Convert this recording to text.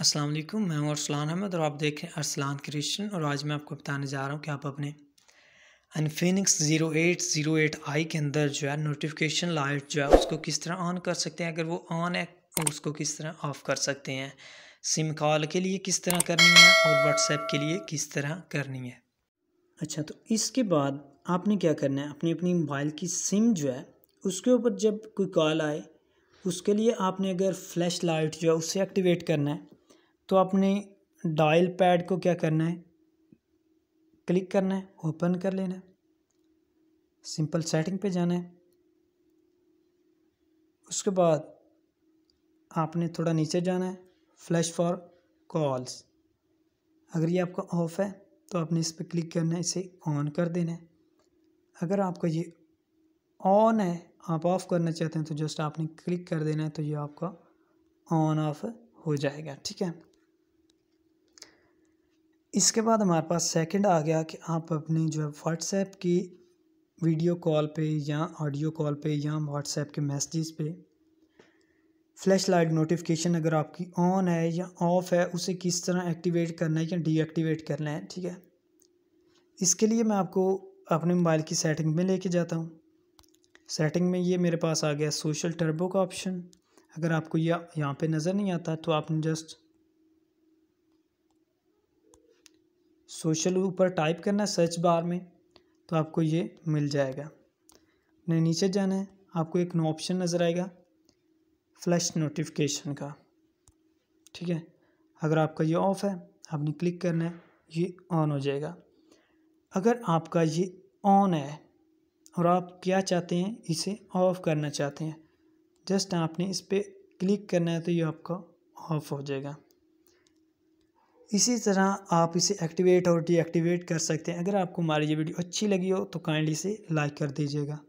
अस्सलाम वालेकुम मैं हूं अरसलान अहमद और आप देख रहे हैं अरसलान क्रिएशन और आज मैं आपको बताने जा रहा हूं कि आप अपने Infinix zero eight zero eight I के अंदर जो है नोटिफिकेशन लाइट जो है उसको किस तरह ऑन कर सकते हैं अगर वो ऑन है तो उसको किस तरह ऑफ़ कर सकते हैं सिम कॉल के लिए किस तरह करनी है और व्हाट्सएप के लिए किस तरह करनी है अच्छा तो इसके बाद आपने क्या करना है अपनी अपनी मोबाइल की सिम जो है उसके ऊपर जब कोई कॉल आए उसके लिए आपने अगर फ्लैश लाइट जो है उसे एक्टिवेट करना है तो आपने डायल पैड को क्या करना है क्लिक करना है ओपन कर लेना है सिंपल सेटिंग पे जाना है उसके बाद आपने थोड़ा नीचे जाना है फ्लैश फॉर कॉल्स अगर ये आपका ऑफ़ है तो आपने इस पर क्लिक करना है इसे ऑन कर देना है अगर आपका ये ऑन है आप ऑफ़ करना चाहते हैं तो जस्ट आपने क्लिक कर देना है तो ये आपका ऑन ऑफ हो जाएगा ठीक है इसके बाद हमारे पास सेकंड आ गया कि आप अपनी जो है व्हाट्सएप की वीडियो कॉल पे या ऑडियो कॉल पे या व्हाट्सएप के मैसेजेस पे फ्लैश लाइट नोटिफिकेशन अगर आपकी ऑन है या ऑफ़ है उसे किस तरह एक्टिवेट करना है या डीएक्टिवेट करना है ठीक है इसके लिए मैं आपको अपने मोबाइल की सेटिंग में लेके जाता हूँ सेटिंग में ये मेरे पास आ गया सोशल टर्बो का ऑप्शन अगर आपको यह यहाँ पर नज़र नहीं आता तो आपने जस्ट सोशल ऊपर टाइप करना है सर्च बार में तो आपको ये मिल जाएगा अपने नीचे जाना है आपको एक ऑप्शन नज़र आएगा फ्लैश नोटिफिकेशन का ठीक है अगर आपका ये ऑफ़ है आपने क्लिक करना है ये ऑन हो जाएगा अगर आपका ये ऑन है और आप क्या चाहते हैं इसे ऑफ़ करना चाहते हैं जस्ट आपने इस पर क्लिक करना है तो ये आपका ऑफ़ हो जाएगा इसी तरह आप इसे एक्टिवेट और डीएक्टिवेट कर सकते हैं अगर आपको हमारी ये वीडियो अच्छी लगी हो तो काइंडली इसे लाइक कर दीजिएगा